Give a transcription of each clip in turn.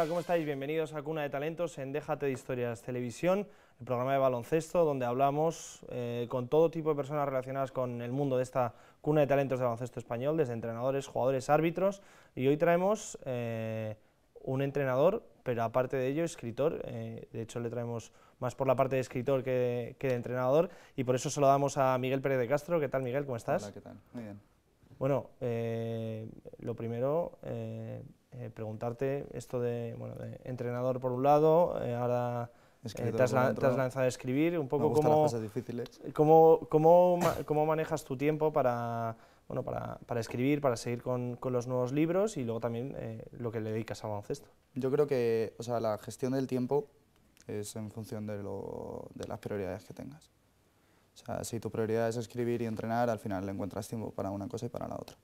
Hola, ¿Cómo estáis? Bienvenidos a Cuna de Talentos en Déjate de Historias Televisión, el programa de baloncesto donde hablamos eh, con todo tipo de personas relacionadas con el mundo de esta Cuna de Talentos de baloncesto español, desde entrenadores, jugadores, árbitros. Y hoy traemos eh, un entrenador, pero aparte de ello, escritor. Eh, de hecho, le traemos más por la parte de escritor que de, entrenador. Y por eso se lo damos a Miguel Pérez de Castro. ¿Qué tal, Miguel? ¿Cómo estás? Hola, ¿qué tal? Muy bien. Bueno, lo primero, eh, preguntarte esto de, bueno, entrenador por un lado, eh, ahora eh, te, has, lanzado a escribir, un poco cómo, cómo, cómo, cómo, manejas tu tiempo para, bueno, para, para escribir, para seguir con, con, los nuevos libros y luego también eh, lo que le dedicas a baloncesto. Yo creo que o sea, la gestión del tiempo es en función de, lo, de las prioridades que tengas. O sea, si tu prioridad es escribir y entrenar, al final le encuentras tiempo para una cosa y para la otra.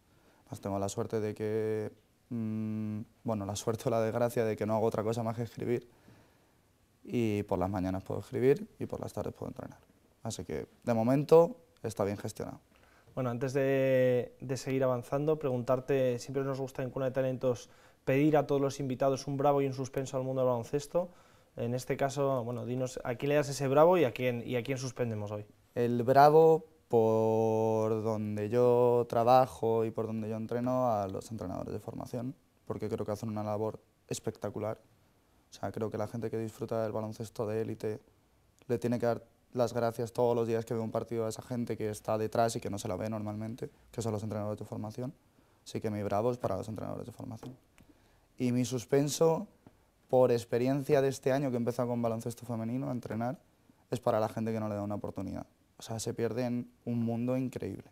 tengo la suerte de que Mm, bueno, la suerte o la desgracia de que no hago otra cosa más que escribir. Y por las mañanas puedo escribir y por las tardes puedo entrenar. Así que de momento está bien gestionado. Bueno, antes de, seguir avanzando, preguntarte, siempre nos gusta en Cuna de Talentos pedir a todos los invitados un bravo y un suspenso al mundo del baloncesto. En este caso, bueno, dinos, ¿a quién le das ese bravo y a quién, y a quién suspendemos hoy? El bravo por donde yo trabajo y por donde yo entreno a los entrenadores de formación, porque creo que hacen una labor espectacular. O sea, creo que la gente que disfruta del baloncesto de élite le tiene que dar las gracias todos los días que ve un partido a esa gente que está detrás y que no se la ve normalmente, que son los entrenadores de formación. Así que mi bravo es para los entrenadores de formación. Y mi suspenso, por experiencia de este año que he con baloncesto femenino a entrenar, es para la gente que no le da una oportunidad o sea, se pierden un mundo increíble.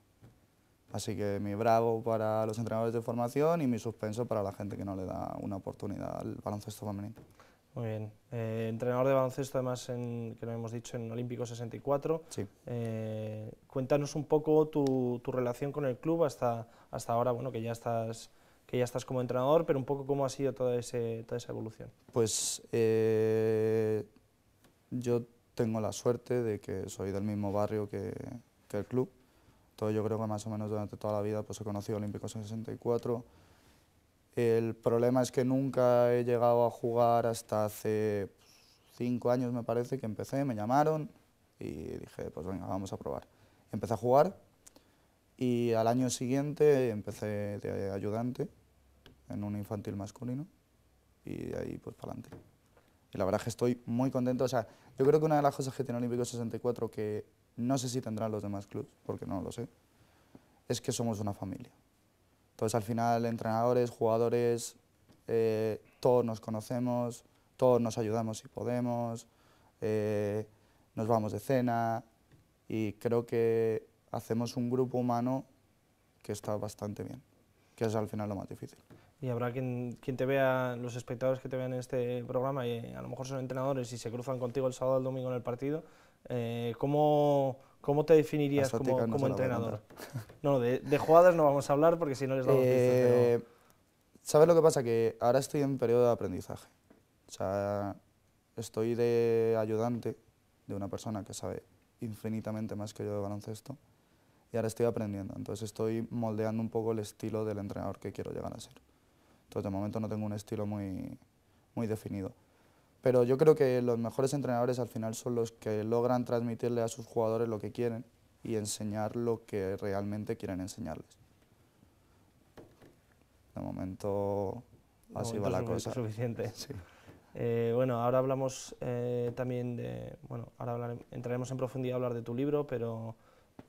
Así que mi bravo para los entrenadores de formación y mi suspenso para la gente que no le da una oportunidad al baloncesto femenino. Muy bien. Eh, entrenador de baloncesto, además, en, que lo hemos dicho, en Olímpico 64. Sí. Eh, cuéntanos un poco tu, tu, relación con el club hasta, hasta ahora, bueno, que ya estás que ya estás como entrenador, pero un poco cómo ha sido toda, ese, toda esa evolución. Pues eh, yo tengo la suerte de que soy del mismo barrio que, el club. Entonces yo creo que más o menos durante toda la vida pues, he conocido Olímpico 64. El problema es que nunca he llegado a jugar hasta hace pues, cinco años, me parece, que empecé, me llamaron y dije, pues venga, vamos a probar. Empecé a jugar y al año siguiente empecé de ayudante en un infantil masculino y de ahí pues para adelante y la verdad es que estoy muy contento. O sea, yo creo que una de las cosas que tiene Olímpico 64, que no sé si tendrán los demás clubes, porque no lo sé, es que somos una familia. Entonces al final entrenadores, jugadores, eh, todos nos conocemos, todos nos ayudamos si podemos, eh, nos vamos de cena y creo que hacemos un grupo humano que está bastante bien, que es al final lo más difícil y habrá quien, quien, te vea, los espectadores que te vean en este programa, y eh, a lo mejor son entrenadores y se cruzan contigo el sábado o el domingo en el partido, eh, ¿cómo, ¿cómo, te definirías como, entrenador? No, de, de, jugadas no vamos a hablar porque si no les damos eh, ¿Sabes lo que pasa? Que ahora estoy en periodo de aprendizaje. O sea, estoy de ayudante de una persona que sabe infinitamente más que yo de baloncesto y ahora estoy aprendiendo. Entonces estoy moldeando un poco el estilo del entrenador que quiero llegar a ser. Entonces, de momento no tengo un estilo muy, muy definido. Pero yo creo que los mejores entrenadores al final son los que logran transmitirle a sus jugadores lo que quieren y enseñar lo que realmente quieren enseñarles. De momento, así va la cosa. suficiente. Eh, bueno, ahora hablamos eh, también de, bueno, ahora entraremos en profundidad a hablar de tu libro, pero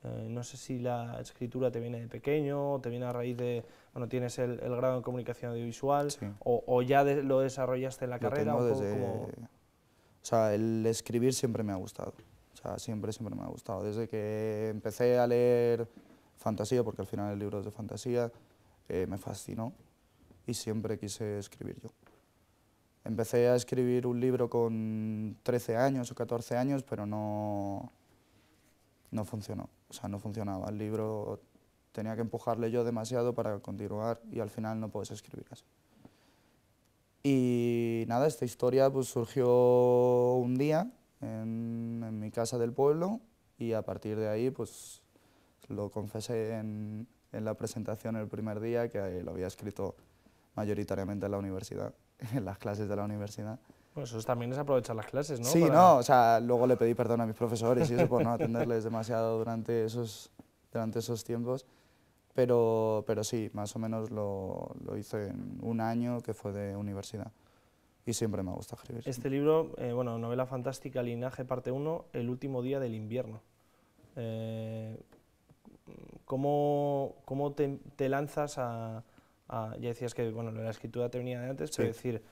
eh, no sé si la escritura te viene de pequeño, te viene a raíz de, bueno, tienes el, grado en comunicación audiovisual, o, ya lo desarrollaste en la carrera. O, desde, como... o sea, el escribir siempre me ha gustado, o sea, siempre, siempre me ha gustado. Desde que empecé a leer fantasía, porque al final el libro es de fantasía, eh, me fascinó y siempre quise escribir yo. Empecé a escribir un libro con 13 años o 14 años, pero no, no funcionó, o sea, no funcionaba. El libro tenía que empujarle yo demasiado para continuar y al final no puedes escribir así. Y nada, esta historia pues, surgió un día en, mi casa del pueblo y a partir de ahí pues lo confesé en la presentación el primer día que lo había escrito mayoritariamente en la universidad, en las clases de la universidad. Bueno, eso también es aprovechar las clases, ¿no? Sí, no, o sea, luego le pedí perdón a mis profesores y eso por no atenderles demasiado durante esos, durante esos tiempos, pero, pero sí, más o menos lo, lo hice en un año que fue de universidad y siempre me gusta escribir. Este libro, eh, bueno, novela fantástica, Linaje, parte 1, El último día del invierno. Eh, ¿Cómo, cómo te, lanzas a, Ya decías que, bueno, la escritura te venía de antes, pero decir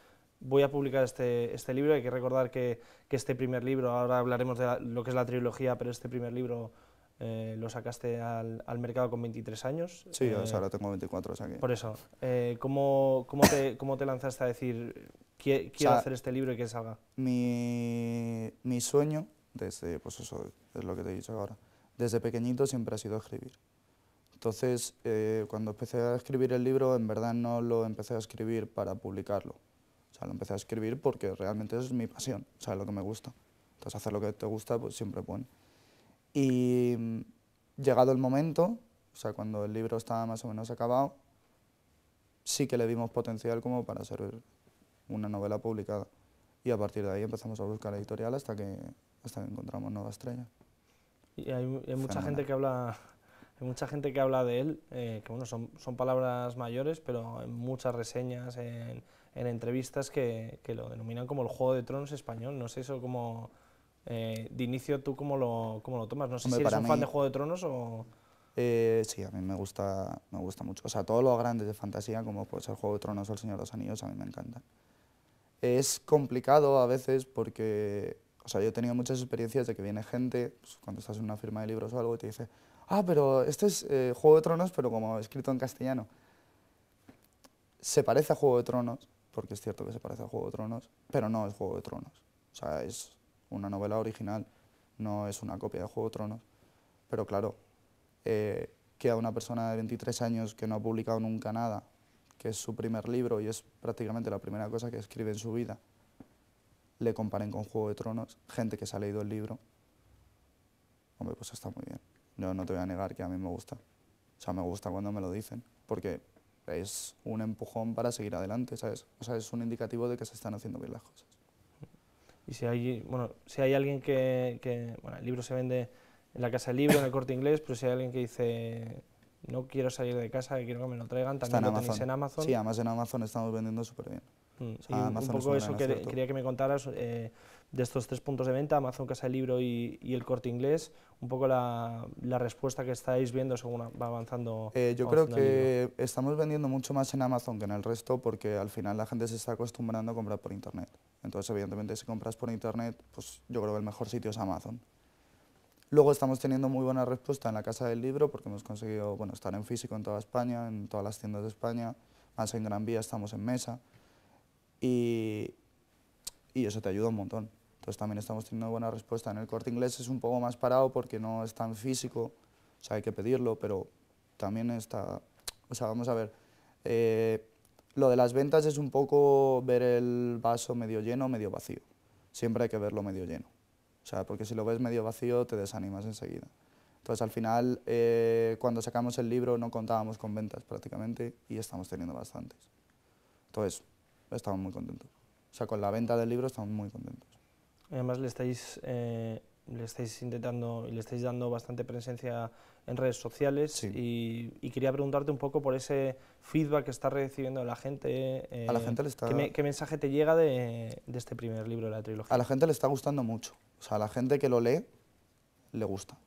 voy a publicar este, este libro. Hay que recordar que, que este primer libro, ahora hablaremos de lo que es la trilogía, pero este primer libro eh, lo sacaste al, al, mercado con 23 años. Sí, eh, ahora tengo 24, años aquí. Por eso, eh, ¿cómo, cómo, te, ¿cómo, te, lanzaste a decir, quiero hacer este libro y que salga? Mi, mi sueño, desde, pues eso es lo que te he dicho ahora, desde pequeñito siempre ha sido escribir. Entonces, cuando empecé a escribir el libro, en verdad no lo empecé a escribir para publicarlo, lo empecé a escribir porque realmente es mi pasión, o sea, es lo que me gusta. Entonces, hacer lo que te gusta pues, siempre es bueno. Y mm, llegado el momento, o sea, cuando el libro estaba más o menos acabado, sí que le dimos potencial como para ser una novela publicada. Y a partir de ahí empezamos a buscar editorial hasta que, hasta encontramos Nueva Estrella. Y hay, mucha gente que habla hay mucha gente que habla de él, eh, que bueno, son, son palabras mayores, pero en muchas reseñas, en, en entrevistas que, lo denominan como el Juego de Tronos español. No sé eso como... Eh, de inicio, ¿tú cómo lo, cómo lo tomas? No sé si eres un fan de Juego de Tronos o... Eh, sí, a mí me gusta, me gusta mucho. O sea, todos los grandes de fantasía, como puede ser Juego de Tronos o El Señor de los Anillos, a mí me encanta Es complicado a veces porque... O sea, yo he tenido muchas experiencias de que viene gente, pues, cuando estás en una firma de libros o algo, y te dice, ah, pero este es eh, Juego de Tronos, pero como escrito en castellano. Se parece a Juego de Tronos, porque es cierto que se parece a Juego de Tronos, pero no es Juego de Tronos. O sea, es una novela original, no es una copia de Juego de Tronos. Pero claro, eh, que a una persona de 23 años que no ha publicado nunca nada, que es su primer libro y es prácticamente la primera cosa que escribe en su vida, le comparen con Juego de Tronos, gente que se ha leído el libro, hombre, pues está muy bien. Yo no te voy a negar que a mí me gusta. O sea, me gusta cuando me lo dicen, porque es un empujón para seguir adelante, ¿sabes? O sea, es un indicativo de que se están haciendo bien las cosas. Y si hay, bueno, si hay alguien que, bueno, el libro se vende en la casa del libro, en el corte inglés, pero si hay alguien que dice, no quiero salir de casa, que quiero que me lo traigan, también lo tenéis en Amazon. Sí, además en Amazon estamos vendiendo súper bien. Mm, un, poco eso que quería que me contaras eh, de estos tres puntos de venta, Amazon Casa del Libro y, el Corte Inglés, un poco la, respuesta que estáis viendo según va avanzando. Eh, yo creo que estamos vendiendo mucho más en Amazon que en el resto porque al final la gente se está acostumbrando a comprar por Internet. Entonces, evidentemente, si compras por Internet, pues yo creo que el mejor sitio es Amazon. Luego estamos teniendo muy buena respuesta en la Casa del Libro porque hemos conseguido bueno, estar en físico en toda España, en todas las tiendas de España, más en Gran Vía estamos en Mesa y, y eso te ayuda un montón. Entonces también estamos teniendo buena respuesta. En el corte inglés es un poco más parado porque no es tan físico, o sea, hay que pedirlo, pero también está... O sea, vamos a ver, eh, lo de las ventas es un poco ver el vaso medio lleno, medio vacío. Siempre hay que verlo medio lleno. O sea, porque si lo ves medio vacío te desanimas enseguida. Entonces al final, eh, cuando sacamos el libro no contábamos con ventas prácticamente y estamos teniendo bastantes. Entonces, estamos muy contentos. O sea, con la venta del libro estamos muy contentos. Además le estáis, eh, le estáis intentando y le estáis dando bastante presencia en redes sociales y, quería preguntarte un poco por ese feedback que está recibiendo la gente. Eh, a la gente ¿qué, mensaje te llega de, de este primer libro de la trilogía? A la gente le está gustando mucho. O sea, a la gente que lo lee le gusta.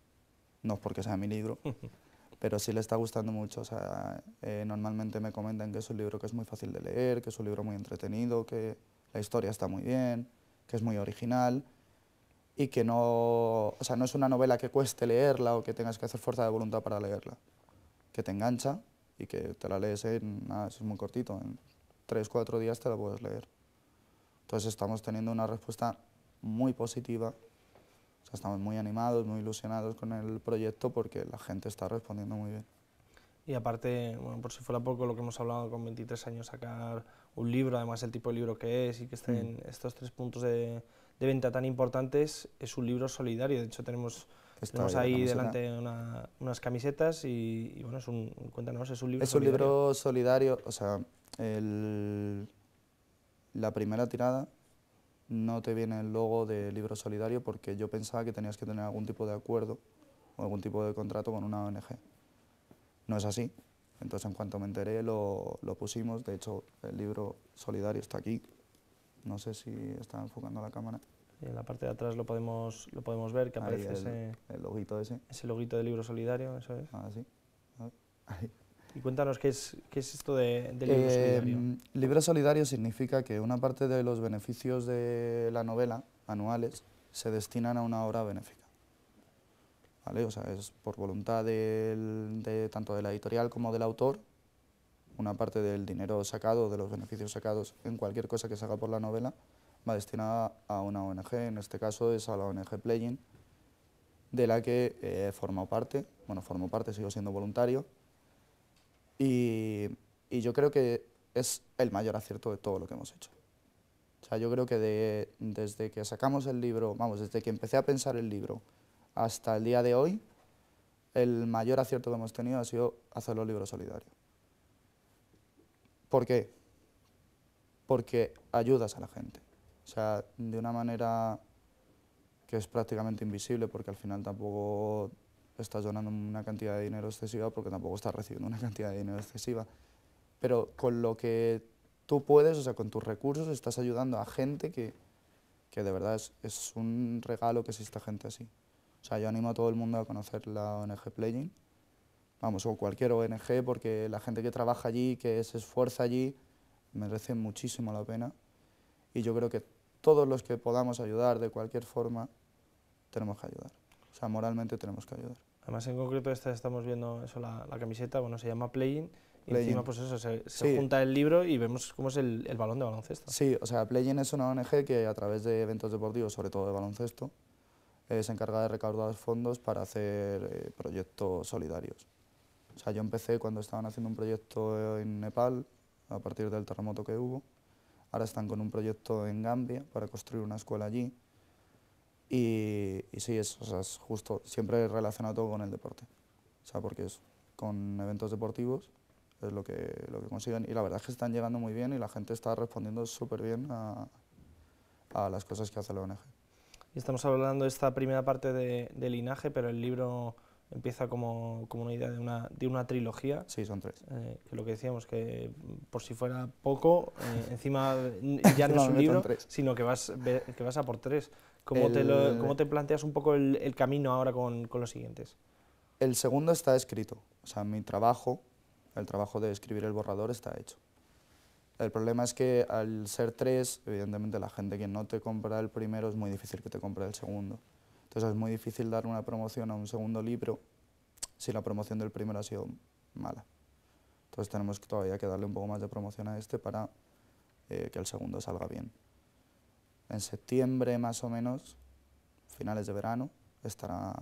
No es porque sea mi libro. pero sí le está gustando mucho. O sea, eh, normalmente me comentan que es un libro que es muy fácil de leer, que es un libro muy entretenido, que la historia está muy bien, que es muy original y que no, o sea, no es una novela que cueste leerla o que tengas que hacer fuerza de voluntad para leerla, que te engancha y que te la lees en, nada, es muy cortito, en tres, cuatro días te la puedes leer. Entonces estamos teniendo una respuesta muy positiva estamos muy animados, muy ilusionados con el proyecto porque la gente está respondiendo muy bien. Y aparte, bueno, por si fuera poco lo que hemos hablado con 23 años, sacar un libro, además el tipo de libro que es y que estén mm. en estos tres puntos de, venta tan importantes, es un libro solidario. De hecho, tenemos, tenemos ahí delante unas camisetas y, bueno, es un, cuéntanos, es un libro Es un libro solidario, o sea, el, la primera tirada no te viene el logo de Libro Solidario porque yo pensaba que tenías que tener algún tipo de acuerdo o algún tipo de contrato con una ONG. No es así. Entonces, en cuanto me enteré, lo, pusimos. De hecho, el libro Solidario está aquí. No sé si está enfocando la cámara. en la parte de atrás lo podemos, lo podemos ver, que aparece ese... El loguito ese. loguito de Libro Solidario, eso es. Ah, sí. Y cuéntanos qué es, qué es esto de, libros libro eh, solidario. Libro solidario significa que una parte de los beneficios de la novela, anuales, se destinan a una obra benéfica. ¿Vale? O sea, es por voluntad de, tanto de la editorial como del autor, una parte del dinero sacado, de los beneficios sacados en cualquier cosa que se haga por la novela, va destinada a una ONG, en este caso es a la ONG Playing, de la que eh, formo parte, bueno, formo parte, sigo siendo voluntario, y, yo creo que es el mayor acierto de todo lo que hemos hecho. O sea, yo creo que desde que sacamos el libro, vamos, desde que empecé a pensar el libro hasta el día de hoy, el mayor acierto que hemos tenido ha sido hacer los libros solidarios. ¿Por qué? Porque ayudas a la gente. O sea, de una manera que es prácticamente invisible porque al final tampoco estás donando una cantidad de dinero excesiva porque tampoco estás recibiendo una cantidad de dinero excesiva. Pero con lo que tú puedes, o sea, con tus recursos, estás ayudando a gente que, que de verdad es, es, un regalo que exista gente así. O sea, yo animo a todo el mundo a conocer la ONG Playing, vamos, o cualquier ONG, porque la gente que trabaja allí, que se esfuerza allí, merece muchísimo la pena. Y yo creo que todos los que podamos ayudar de cualquier forma, tenemos que ayudar. O sea, moralmente tenemos que ayudar. Además, en concreto, esta estamos viendo eso, la, camiseta, bueno, se llama Playing. Y encima, pues eso, se, junta el libro y vemos cómo es el, balón de baloncesto. Sí, o sea, Playing es una ONG que a través de eventos deportivos, sobre todo de baloncesto, eh, se encarga de recaudar fondos para hacer eh, proyectos solidarios. O sea, yo empecé cuando estaban haciendo un proyecto en Nepal, a partir del terremoto que hubo. Ahora están con un proyecto en Gambia para construir una escuela allí. Y, sí, es, justo, siempre relacionado todo con el deporte. O sea, porque es con eventos deportivos, es lo que, lo que consiguen. Y la verdad es que están llegando muy bien y la gente está respondiendo súper bien a, a, las cosas que hace la ONG. Y estamos hablando de esta primera parte de, de linaje, pero el libro empieza como, como una idea de una, de una trilogía. Sí, son tres. Eh, lo que decíamos, que mm, por si fuera poco, eh, encima mm, ya no, es un libro, sino que vas, que vas a por tres. ¿Cómo, te, te planteas un poco el, el camino ahora con, con, los siguientes? El segundo está escrito. O sea, mi trabajo, el trabajo de escribir el borrador está hecho. El problema es que al ser tres, evidentemente la gente que no te compra el primero es muy difícil que te compre el segundo. Entonces es muy difícil dar una promoción a un segundo libro si la promoción del primero ha sido mala. Entonces tenemos todavía que darle un poco más de promoción a este para eh, que el segundo salga bien. En septiembre más o menos, finales de verano, estará,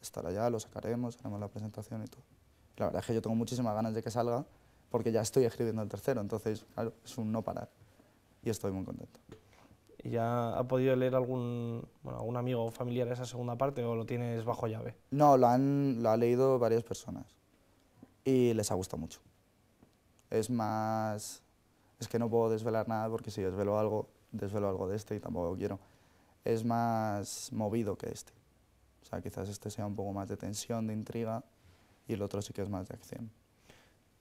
estará ya, lo sacaremos, haremos la presentación y todo. La verdad es que yo tengo muchísimas ganas de que salga porque ya estoy escribiendo el tercero, entonces claro, es un no parar y estoy muy contento ya ha podido leer algún, algún amigo o familiar esa segunda parte o lo tienes bajo llave? No, lo han lo ha leído varias personas y les ha gustado mucho. Es más, es que no puedo desvelar nada porque si desvelo algo, desvelo algo de este y tampoco quiero. Es más movido que este. O sea, quizás este sea un poco más de tensión, de intriga y el otro sí que es más de acción.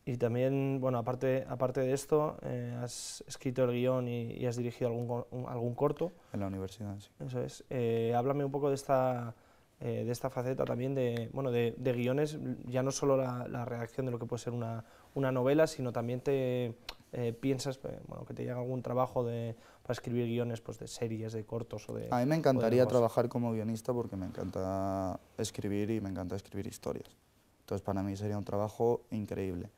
Y también, bueno, aparte, aparte de esto, eh, has escrito el guión y, has dirigido algún, algún corto. En la universidad, sí. Eso es. Eh, háblame un poco de esta, eh, de esta faceta también de, bueno, de, guiones, ya no solo la, reacción de lo que puede ser una, novela, sino también te piensas bueno, que te llega algún trabajo de, para escribir guiones pues, de series, de cortos o de... A mí me encantaría trabajar como guionista porque me encanta escribir y me encanta escribir historias. Entonces para mí sería un trabajo increíble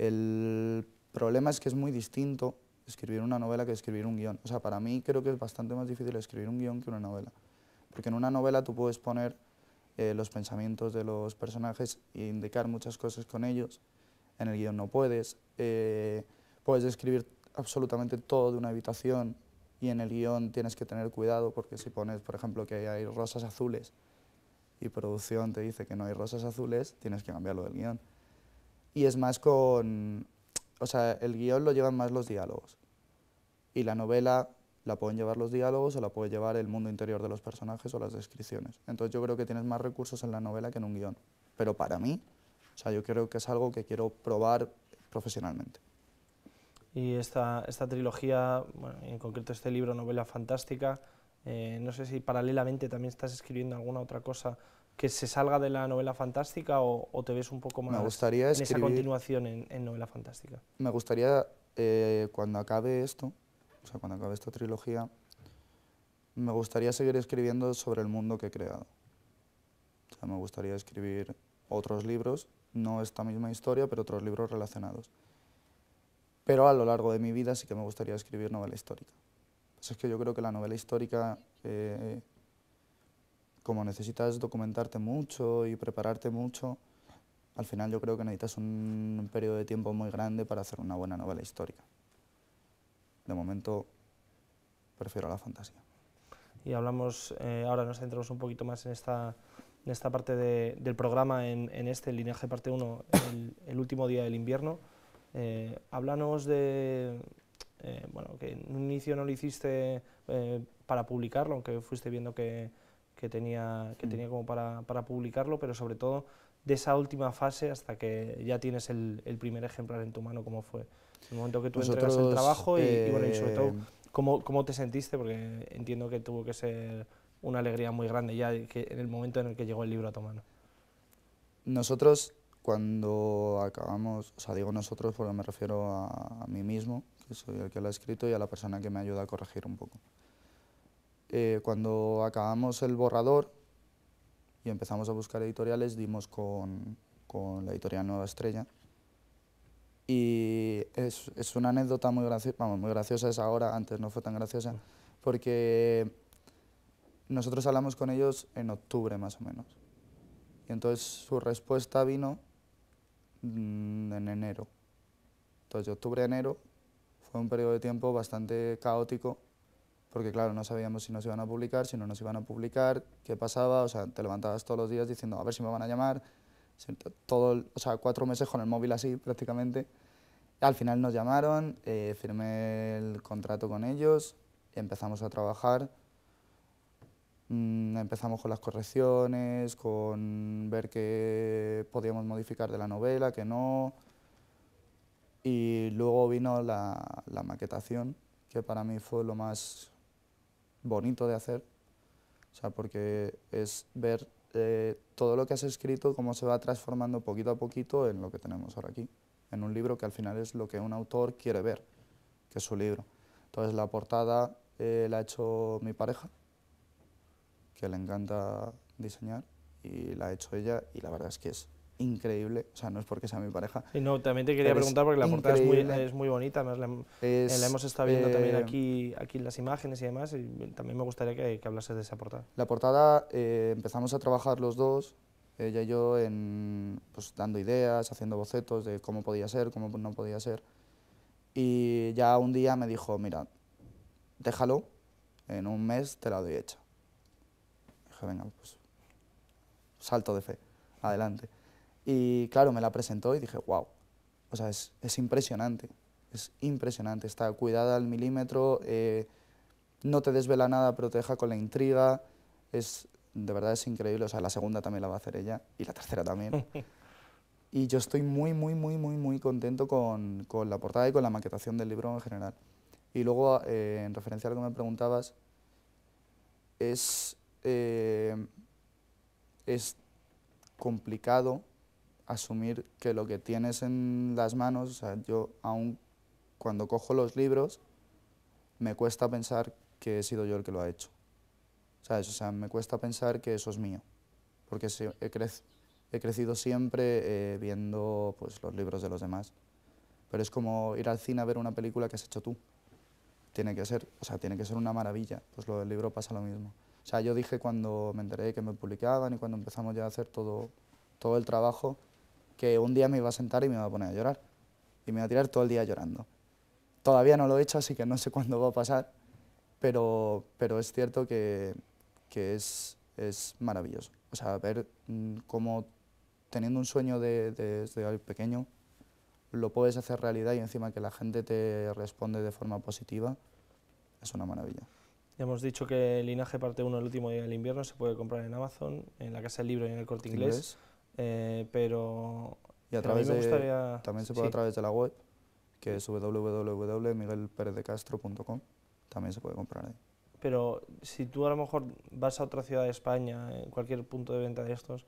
el problema es que es muy distinto escribir una novela que escribir un guión. O sea, para mí creo que es bastante más difícil escribir un guión que una novela. Porque en una novela tú puedes poner eh, los pensamientos de los personajes e indicar muchas cosas con ellos. En el guión no puedes. Eh, puedes describir absolutamente todo de una habitación y en el guión tienes que tener cuidado porque si pones, por ejemplo, que hay rosas azules y producción te dice que no hay rosas azules, tienes que cambiarlo del guión y es más con... O sea, el guión lo llevan más los diálogos. Y la novela la pueden llevar los diálogos o la puede llevar el mundo interior de los personajes o las descripciones. Entonces yo creo que tienes más recursos en la novela que en un guión. Pero para mí, o sea, yo creo que es algo que quiero probar profesionalmente. Y esta, esta trilogía, bueno, en concreto este libro, novela fantástica, eh, no sé si paralelamente también estás escribiendo alguna otra cosa que se salga de la novela fantástica o, te ves un poco más me gustaría en escribir, esa continuación en, novela fantástica? Me gustaría, eh, cuando acabe esto, o sea, cuando acabe esta trilogía, me gustaría seguir escribiendo sobre el mundo que he creado. O sea, me gustaría escribir otros libros, no esta misma historia, pero otros libros relacionados. Pero a lo largo de mi vida sí que me gustaría escribir novela histórica. Pues es que yo creo que la novela histórica eh, como necesitas documentarte mucho y prepararte mucho, al final yo creo que necesitas un, periodo de tiempo muy grande para hacer una buena novela histórica. De momento prefiero la fantasía. Y hablamos, eh, ahora nos centramos un poquito más en esta, en esta parte del programa, en, este, el lineaje parte 1, el, último día del invierno. Eh, háblanos de, eh, bueno, que en un inicio no lo hiciste eh, para publicarlo, aunque fuiste viendo que, que tenía, que tenía como para, publicarlo, pero sobre todo de esa última fase hasta que ya tienes el, primer ejemplar en tu mano, como fue el momento que tú entregas el trabajo y, bueno, y sobre todo eh, ¿cómo, te sentiste, porque entiendo que tuvo que ser una alegría muy grande ya que en el momento en el que llegó el libro a tu mano. Nosotros cuando acabamos, o sea, digo nosotros porque me refiero a, a mí mismo, que soy el que lo ha escrito, y a la persona que me ayuda a corregir un poco. Eh, cuando acabamos el borrador y empezamos a buscar editoriales, dimos con, con la editorial Nueva Estrella. Y es, es una anécdota muy, graciosa, vamos, muy graciosa, es ahora, antes no fue tan graciosa, porque nosotros hablamos con ellos en octubre más o menos. Y entonces su respuesta vino mm, en enero. Entonces de octubre a enero fue un periodo de tiempo bastante caótico porque claro, no sabíamos si nos iban a publicar, si no nos iban a publicar, qué pasaba, o sea, te levantabas todos los días diciendo, a ver si me van a llamar, todo, o sea, cuatro meses con el móvil así prácticamente. Al final nos llamaron, eh, firmé el contrato con ellos, empezamos a trabajar, mm, empezamos con las correcciones, con ver qué podíamos modificar de la novela, qué no, y luego vino la maquetación, que para mí fue lo más bonito de hacer, sea, porque es ver eh, todo lo que has escrito, cómo se va transformando poquito a poquito en lo que tenemos ahora aquí, en un libro que al final es lo que un autor quiere ver, que es su libro. Entonces la portada eh, la ha hecho mi pareja, que le encanta diseñar, y la ha hecho ella, y la verdad es que es increíble, o sea, no es porque sea mi pareja. Y no, también te quería preguntar porque la portada es muy, bonita, eh, la, hemos estado viendo también eh, aquí, aquí las imágenes y demás, y también me gustaría que, que hablases de esa portada. La portada eh, empezamos a trabajar los dos, ella y yo, en, pues, dando ideas, haciendo bocetos de cómo podía ser, cómo no podía ser, y ya un día me dijo, mira, déjalo, en un mes te la doy hecha. Dije, venga, pues salto de fe, adelante. Y claro, me la presentó y dije, wow, o sea, es, es impresionante, es impresionante, está cuidada al milímetro, eh, no te desvela nada, proteja con la intriga, es, de verdad es increíble, o sea, la segunda también la va a hacer ella y la tercera también. y yo estoy muy, muy, muy, muy, muy contento con, con, la portada y con la maquetación del libro en general. Y luego, eh, en referencia a lo que me preguntabas, es, eh, es complicado asumir que lo que tienes en las manos, yo aún cuando cojo los libros, me cuesta pensar que he sido yo el que lo ha hecho. O sea, me cuesta pensar que eso es mío, porque he, he crecido siempre eh, viendo pues, los libros de los demás. Pero es como ir al cine a ver una película que has hecho tú. Tiene que ser, o sea, tiene que ser una maravilla. Pues lo del libro pasa lo mismo. O sea, yo dije cuando me enteré que me publicaban y cuando empezamos ya a hacer todo, todo el trabajo, que un día me iba a sentar y me iba a poner a llorar. Y me iba a tirar todo el día llorando. Todavía no lo he hecho, así que no sé cuándo va a pasar, pero, pero es cierto que, es, es, maravilloso. O sea, ver mm, cómo teniendo un sueño de, de, pequeño lo puedes hacer realidad y encima que la gente te responde de forma positiva, es una maravilla. Ya hemos dicho que el Linaje parte uno el último día del invierno se puede comprar en Amazon, en la Casa del Libro y en el Corte inglés. Eh, pero a través también se puede a través de la web, que es www.miguelperezdecastro.com, también se puede comprar ahí. Pero si tú a lo mejor vas a otra ciudad de España, en cualquier punto de venta de estos,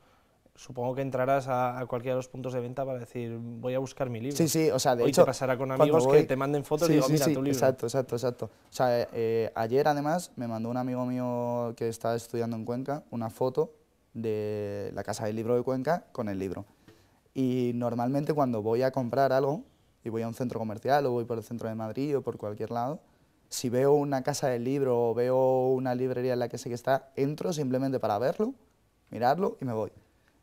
supongo que entrarás a, a, cualquiera de los puntos de venta para decir, voy a buscar mi libro. Sí, sí, o sea, de hecho... te pasará con amigos que te manden fotos y digo, mira tu libro. exacto, exacto, exacto. O sea, eh, ayer además me mandó un amigo mío que está estudiando en Cuenca una foto de la Casa del Libro de Cuenca con el libro. Y normalmente cuando voy a comprar algo, y voy a un centro comercial o voy por el centro de Madrid o por cualquier lado, si veo una casa del libro o veo una librería en la que sé que está, entro simplemente para verlo, mirarlo y me voy.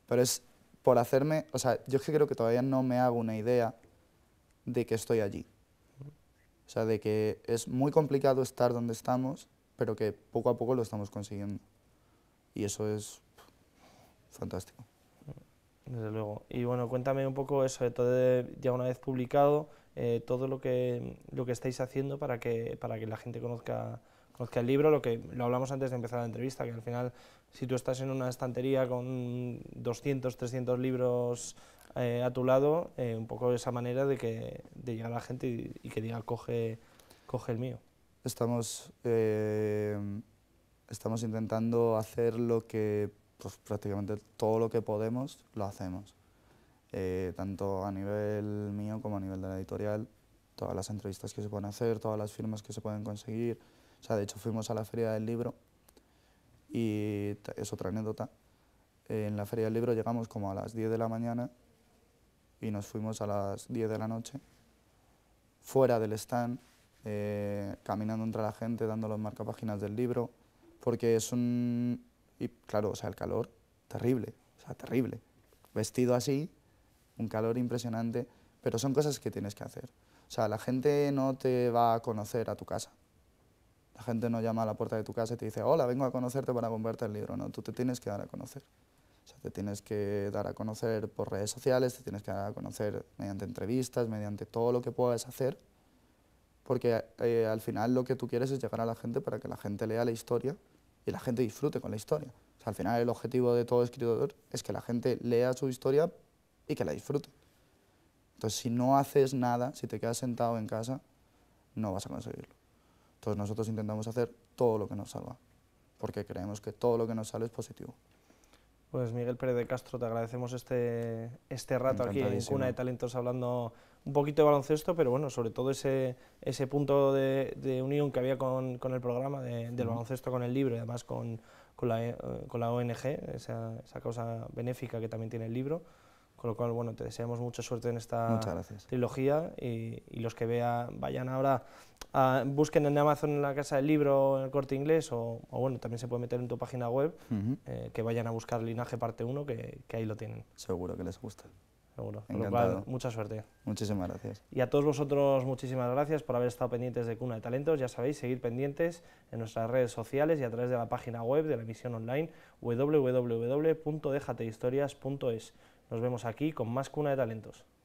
Pero es por hacerme, o sea, yo creo que todavía no me hago una idea de que estoy allí. O sea, de que es muy complicado estar donde estamos, pero que poco a poco lo estamos consiguiendo. Y eso es fantástico. Desde luego. Y bueno, cuéntame un poco eso, de todo, ya una vez publicado, eh, todo lo que, lo que estáis haciendo para que, para que la gente conozca, el libro, lo que lo hablamos antes de empezar la entrevista, que al final si tú estás en una estantería con 200, 300 libros eh, a tu lado, eh, un poco esa manera de, que, de llegar a la gente y, que diga, coge, coge el mío. Estamos, estamos intentando hacer lo que pues, prácticamente todo lo que podemos lo hacemos, eh, tanto a nivel mío como a nivel de la editorial, todas las entrevistas que se pueden hacer, todas las firmas que se pueden conseguir. O sea, de hecho fuimos a la feria del libro y es otra anécdota. en la feria del libro llegamos como a las 10 de la mañana y nos fuimos a las 10 de la noche, fuera del stand, eh, caminando entre la gente, dando los marcapáginas del libro, porque es un, y claro, o sea, el calor, terrible, o sea, terrible. Vestido así, un calor impresionante, pero son cosas que tienes que hacer. O sea, la gente no te va a conocer a tu casa. La gente no llama a la puerta de tu casa y te dice, hola, vengo a conocerte para comprarte el libro. No, tú te tienes que dar a conocer. O sea, te tienes que dar a conocer por redes sociales, te tienes que dar a conocer mediante entrevistas, mediante todo lo que puedas hacer, porque eh, al final lo que tú quieres es llegar a la gente para que la gente lea la historia y la gente disfrute con la historia. O sea, al final el objetivo de todo escritor es que la gente lea su historia y que la disfrute. Entonces, si no haces nada, si te quedas sentado en casa, no vas a conseguirlo. Entonces, nosotros intentamos hacer todo lo que nos salva, porque creemos que todo lo que nos sale es positivo. Pues Miguel Pérez de Castro, te agradecemos este, este rato aquí en Cuna de Talentos hablando un poquito de baloncesto, pero bueno, sobre todo ese, ese punto de, unión que había con, con el programa del baloncesto con el libro y además con, con, la, eh, con la ONG, esa, causa benéfica que también tiene el libro. Con lo cual, bueno, te deseamos mucha suerte en esta trilogía y, los que vean, vayan ahora, a, busquen en Amazon en la casa del libro, en el corte inglés, o, bueno, también se puede meter en tu página web, eh, que vayan a buscar Linaje Parte 1, que, que ahí lo tienen. Seguro que les gusta seguro. mucha suerte. Muchísimas gracias. Y a todos vosotros, muchísimas gracias por haber estado pendientes de Cuna de Talentos. Ya sabéis, seguir pendientes en nuestras redes sociales y a través de la página web de la emisión online www.dejatehistorias.es. Nos vemos aquí con más Cuna de Talentos.